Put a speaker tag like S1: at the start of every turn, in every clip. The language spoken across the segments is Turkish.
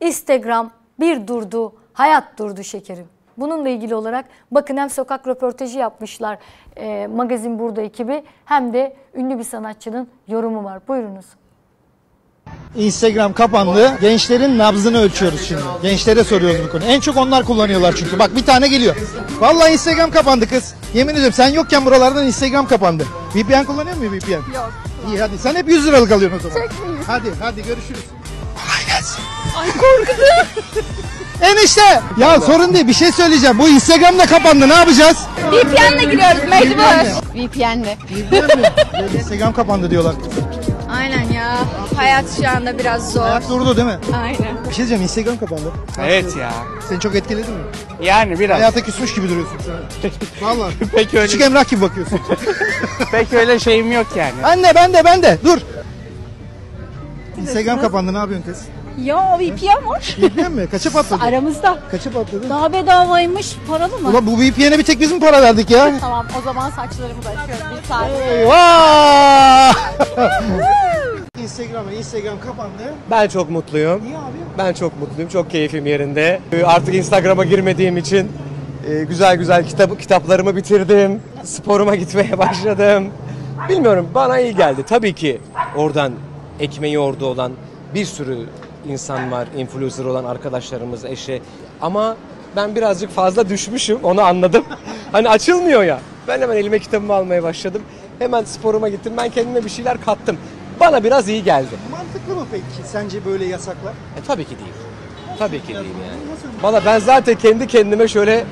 S1: Instagram bir durdu, hayat durdu şekerim. Bununla ilgili olarak bakın hem sokak röportajı yapmışlar e, magazin burada ekibi hem de ünlü bir sanatçının yorumu var. Buyurunuz. Instagram kapandı. Gençlerin nabzını ölçüyoruz şimdi. Gençlere soruyoruz bu konu. En çok onlar kullanıyorlar çünkü. Bak bir tane geliyor. Vallahi Instagram kapandı kız. Yemin ediyorum sen yokken buralardan Instagram kapandı. VPN kullanıyor mu VPN? Yok. İyi hadi sen hep 100 liralık alıyorsun o zaman. Çekmeyin. Hadi hadi görüşürüz. Ay korkudum. Enişte ya sorun değil bir şey söyleyeceğim. Bu Instagram da kapandı ne yapacağız? VPN'le giriyoruz mecbur. VPN'le. Instagram kapandı diyorlar. Aynen ya. Hayat şu anda biraz zor. Durdu değil mi? Aynen. Bir şey diyeceğim Instagram kapandı. Evet ya. Seni çok etkiledi mi? Yani biraz. Hayata küsmüş gibi duruyorsun şu an. Valla. Pek Küçük öyle, Emrah gibi bakıyorsun. pek öyle şeyim yok yani. ben de ben de ben de dur. Instagram kapandı ne yapıyorsun kız? Ya VPN var. VPN mi? Kaça patladı? Aramızda. Kaça patladı? Daha bedavaymış. Paralı mı? Ulan bu VPN'e bir tek biz mi para verdik ya? tamam o zaman saçlarımı da açıyorum bir saniye. Eyvah! Instagram, Instagram kapandı. Ben çok mutluyum. Niye abi? Ben çok mutluyum. Çok keyfim yerinde. Ee, artık Instagram'a girmediğim için e, güzel güzel kitap kitaplarımı bitirdim. Sporuma gitmeye başladım. Bilmiyorum bana iyi geldi. Tabii ki oradan ekmeği orada olan bir sürü insan var, influencer olan arkadaşlarımız, eşe Ama ben birazcık fazla düşmüşüm, onu anladım. hani açılmıyor ya. Ben hemen elime kitabımı almaya başladım. Hemen sporuma gittim. Ben kendime bir şeyler kattım. Bana biraz iyi geldi. Mantıklı mı peki sence böyle yasaklar? E, tabii ki değil. Tabii ki değil yani. Bana ben zaten kendi kendime şöyle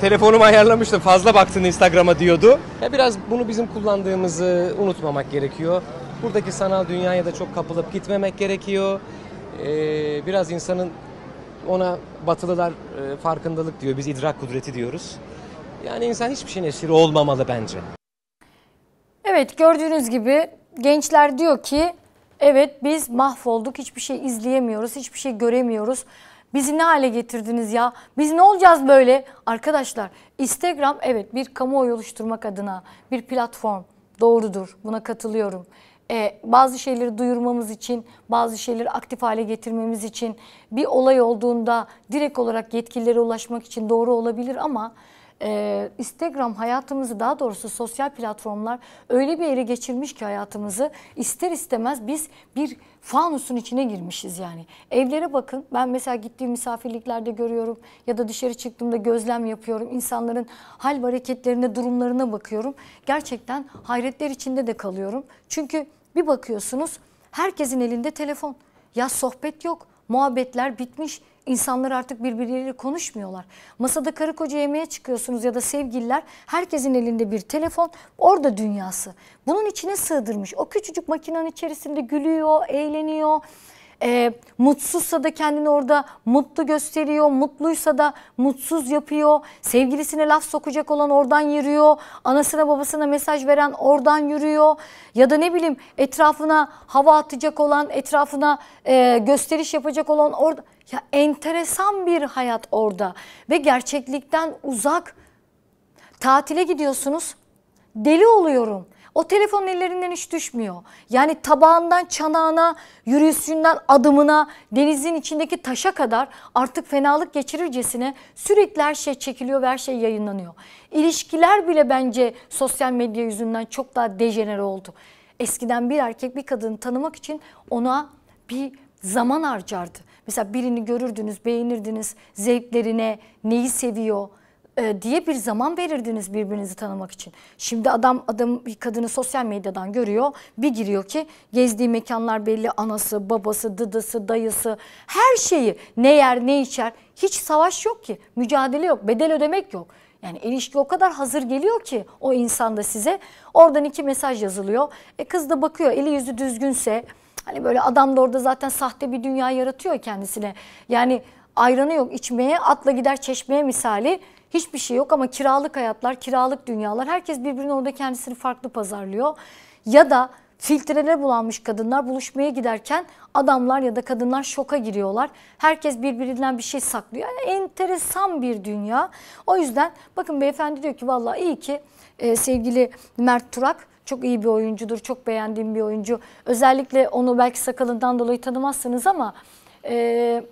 S1: telefonumu ayarlamıştım. Fazla baktın Instagram'a diyordu. Ya biraz bunu bizim kullandığımızı unutmamak gerekiyor. Buradaki sanal dünyaya da çok kapılıp gitmemek gerekiyor e, biraz insanın ona batılılar e, farkındalık diyor, biz idrak kudreti diyoruz. Yani insan hiçbir şeyin esiri olmamalı bence. Evet gördüğünüz gibi gençler diyor ki evet biz mahvolduk hiçbir şey izleyemiyoruz hiçbir şey göremiyoruz. Bizi ne hale getirdiniz ya? Biz ne olacağız böyle? Arkadaşlar Instagram evet bir kamuoyu oluşturmak adına bir platform doğrudur buna katılıyorum e, bazı şeyleri duyurmamız için, bazı şeyleri aktif hale getirmemiz için bir olay olduğunda direkt olarak yetkililere ulaşmak için doğru olabilir ama e, Instagram hayatımızı daha doğrusu sosyal platformlar öyle bir yere geçirmiş ki hayatımızı ister istemez biz bir fanusun içine girmişiz yani. Evlere bakın ben mesela gittiğim misafirliklerde görüyorum ya da dışarı çıktığımda gözlem yapıyorum. İnsanların hal hareketlerine durumlarına bakıyorum. Gerçekten hayretler içinde de kalıyorum. Çünkü bir bakıyorsunuz herkesin elinde telefon. Ya sohbet yok, muhabbetler bitmiş. İnsanlar artık birbirleriyle konuşmuyorlar. Masada karı koca yemeğe çıkıyorsunuz ya da sevgililer herkesin elinde bir telefon orada dünyası. Bunun içine sığdırmış. O küçücük makinenin içerisinde gülüyor, eğleniyor e, mutsuzsa da kendini orada mutlu gösteriyor. Mutluysa da mutsuz yapıyor. Sevgilisine laf sokacak olan oradan yürüyor. Anasına babasına mesaj veren oradan yürüyor. Ya da ne bileyim etrafına hava atacak olan, etrafına e, gösteriş yapacak olan orada. Ya enteresan bir hayat orada ve gerçeklikten uzak. Tatile gidiyorsunuz. Deli oluyorum. O telefon ellerinden hiç düşmüyor. Yani tabağından çanağına, yürüyüşünden adımına, denizin içindeki taşa kadar artık fenalık geçirircesine sürekli her şey çekiliyor ve her şey yayınlanıyor. İlişkiler bile bence sosyal medya yüzünden çok daha dejenere oldu. Eskiden bir erkek bir kadını tanımak için ona bir zaman harcardı. Mesela birini görürdünüz, beğenirdiniz, zevklerine, neyi seviyor, e, diye bir zaman verirdiniz birbirinizi tanımak için. Şimdi adam adam bir kadını sosyal medyadan görüyor. Bir giriyor ki gezdiği mekanlar belli. Anası, babası, dıdısı, dayısı her şeyi ne yer ne içer. Hiç savaş yok ki. Mücadele yok. Bedel ödemek yok. Yani ilişki o kadar hazır geliyor ki o insanda size. Oradan iki mesaj yazılıyor. E kız da bakıyor eli yüzü düzgünse hani böyle adam da orada zaten sahte bir dünya yaratıyor kendisine. Yani Ayranı yok içmeye atla gider çeşmeye misali hiçbir şey yok ama kiralık hayatlar, kiralık dünyalar herkes birbirine orada kendisini farklı pazarlıyor. Ya da filtrelere bulanmış kadınlar buluşmaya giderken adamlar ya da kadınlar şoka giriyorlar. Herkes birbirinden bir şey saklıyor. Yani enteresan bir dünya. O yüzden bakın beyefendi diyor ki vallahi iyi ki e, sevgili Mert Turak çok iyi bir oyuncudur. Çok beğendiğim bir oyuncu. Özellikle onu belki sakalından dolayı tanımazsınız ama... E,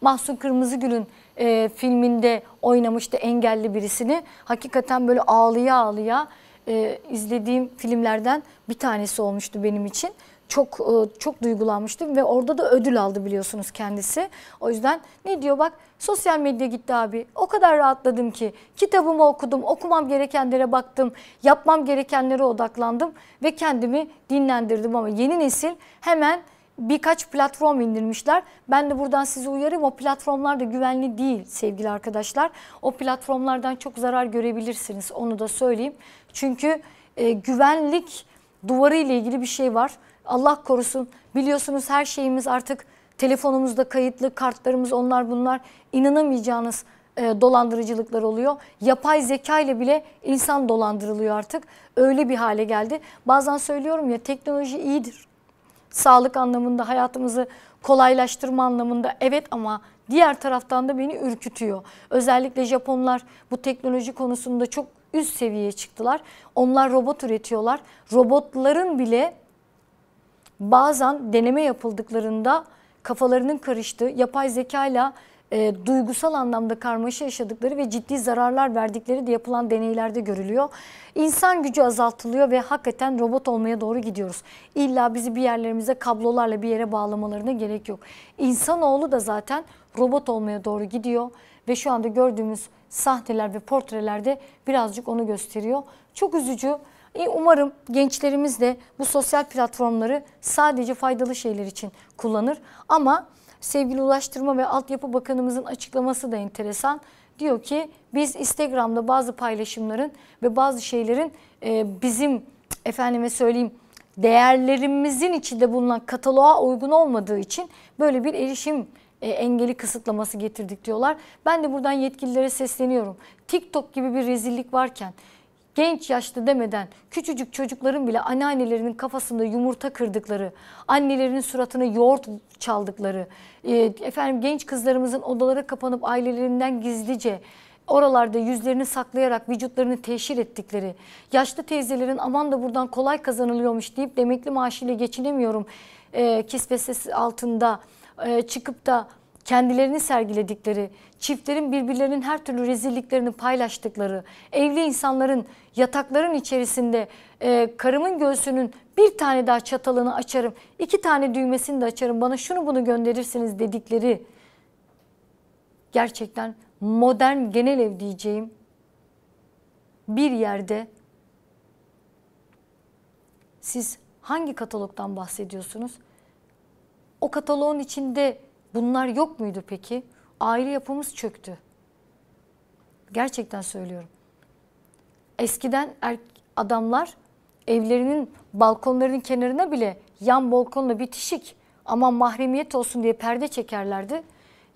S1: Mahsun Kırmızıgül'ün e, filminde oynamıştı engelli birisini. Hakikaten böyle ağlıya ağlıya e, izlediğim filmlerden bir tanesi olmuştu benim için. Çok e, çok duygulanmıştım ve orada da ödül aldı biliyorsunuz kendisi. O yüzden ne diyor bak sosyal medya gitti abi. O kadar rahatladım ki kitabımı okudum, okumam gerekenlere baktım, yapmam gerekenlere odaklandım ve kendimi dinlendirdim ama yeni nesil hemen birkaç platform indirmişler. Ben de buradan sizi uyarayım o platformlar da güvenli değil sevgili arkadaşlar. O platformlardan çok zarar görebilirsiniz onu da söyleyeyim. Çünkü e, güvenlik duvarı ile ilgili bir şey var. Allah korusun biliyorsunuz her şeyimiz artık telefonumuzda kayıtlı kartlarımız onlar bunlar inanamayacağınız e, dolandırıcılıklar oluyor. Yapay zeka ile bile insan dolandırılıyor artık. Öyle bir hale geldi. Bazen söylüyorum ya teknoloji iyidir sağlık anlamında hayatımızı kolaylaştırma anlamında evet ama diğer taraftan da beni ürkütüyor. Özellikle Japonlar bu teknoloji konusunda çok üst seviyeye çıktılar. Onlar robot üretiyorlar. Robotların bile bazen deneme yapıldıklarında kafalarının karıştığı yapay zeka ile e, duygusal anlamda karmaşa yaşadıkları ve ciddi zararlar verdikleri de yapılan deneylerde görülüyor. İnsan gücü azaltılıyor ve hakikaten robot olmaya doğru gidiyoruz. İlla bizi bir yerlerimize kablolarla bir yere bağlamalarına gerek yok. İnsanoğlu da zaten robot olmaya doğru gidiyor ve şu anda gördüğümüz sahneler ve portrelerde birazcık onu gösteriyor. Çok üzücü. E, umarım gençlerimiz de bu sosyal platformları sadece faydalı şeyler için kullanır ama sevgili Ulaştırma ve Altyapı Bakanımızın açıklaması da enteresan. Diyor ki biz Instagram'da bazı paylaşımların ve bazı şeylerin e, bizim efendime söyleyeyim değerlerimizin içinde bulunan kataloğa uygun olmadığı için böyle bir erişim e, engeli kısıtlaması getirdik diyorlar. Ben de buradan yetkililere sesleniyorum. TikTok gibi bir rezillik varken genç yaşlı demeden küçücük çocukların bile anneannelerinin kafasında yumurta kırdıkları, annelerinin suratına yoğurt çaldıkları, e, efendim genç kızlarımızın odalara kapanıp ailelerinden gizlice oralarda yüzlerini saklayarak vücutlarını teşhir ettikleri, yaşlı teyzelerin aman da buradan kolay kazanılıyormuş deyip demekli maaşıyla geçinemiyorum e, kisvesi altında e, çıkıp da kendilerini sergiledikleri, çiftlerin birbirlerinin her türlü rezilliklerini paylaştıkları, evli insanların yatakların içerisinde e, karımın göğsünün bir tane daha çatalını açarım, iki tane düğmesini de açarım bana şunu bunu gönderirsiniz dedikleri gerçekten modern genel ev diyeceğim bir yerde siz hangi katalogdan bahsediyorsunuz? O kataloğun içinde bunlar yok muydu peki? Aile yapımız çöktü. Gerçekten söylüyorum. Eskiden er, adamlar evlerinin balkonlarının kenarına bile yan balkonla bitişik ama mahremiyet olsun diye perde çekerlerdi.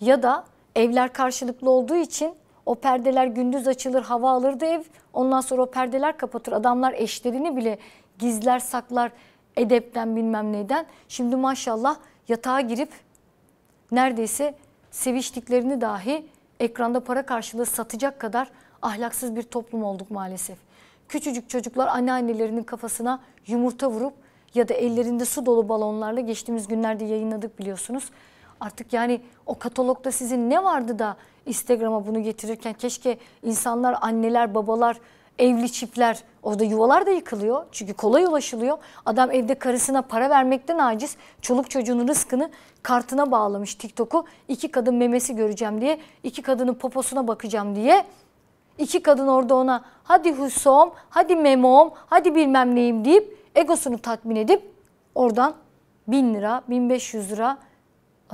S1: Ya da evler karşılıklı olduğu için o perdeler gündüz açılır hava alırdı ev. Ondan sonra o perdeler kapatır. Adamlar eşlerini bile gizler saklar edepten bilmem neyden. Şimdi maşallah yatağa girip neredeyse seviştiklerini dahi ekranda para karşılığı satacak kadar ahlaksız bir toplum olduk maalesef. Küçücük çocuklar anneannelerinin kafasına yumurta vurup ya da ellerinde su dolu balonlarla geçtiğimiz günlerde yayınladık biliyorsunuz. Artık yani o katalogda sizin ne vardı da Instagram'a bunu getirirken keşke insanlar, anneler, babalar, evli çiftler orada yuvalar da yıkılıyor. Çünkü kolay ulaşılıyor. Adam evde karısına para vermekten aciz. Çoluk çocuğunun rızkını kartına bağlamış TikTok'u. iki kadın memesi göreceğim diye, iki kadının poposuna bakacağım diye İki kadın orada ona hadi husom, hadi memom, hadi bilmem neyim deyip egosunu tatmin edip oradan 1000 lira, 1500 lira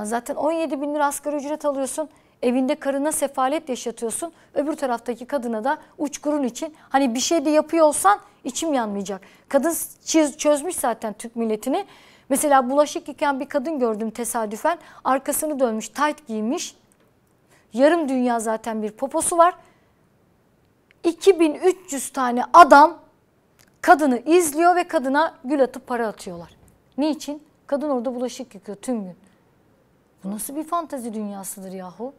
S1: zaten 17 bin lira asgari ücret alıyorsun. Evinde karına sefalet yaşatıyorsun. Öbür taraftaki kadına da uçkurun için hani bir şey de yapıyor olsan içim yanmayacak. Kadın çözmüş zaten Türk milletini. Mesela bulaşık yıkayan bir kadın gördüm tesadüfen. Arkasını dönmüş, tayt giymiş. Yarım dünya zaten bir poposu var. 2300 tane adam kadını izliyor ve kadına gül atıp para atıyorlar. Niçin? Kadın orada bulaşık yıkıyor tüm gün. Bu nasıl bir fantezi dünyasıdır yahu?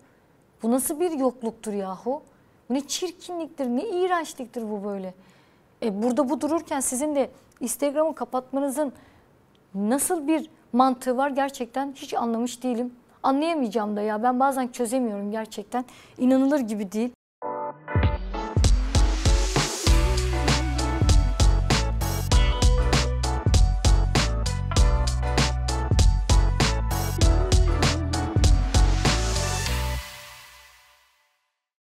S1: Bu nasıl bir yokluktur yahu? Bu ne çirkinliktir, ne iğrençliktir bu böyle. E burada bu dururken sizin de Instagram'ı kapatmanızın nasıl bir mantığı var gerçekten hiç anlamış değilim. Anlayamayacağım da ya ben bazen çözemiyorum gerçekten. İnanılır gibi değil.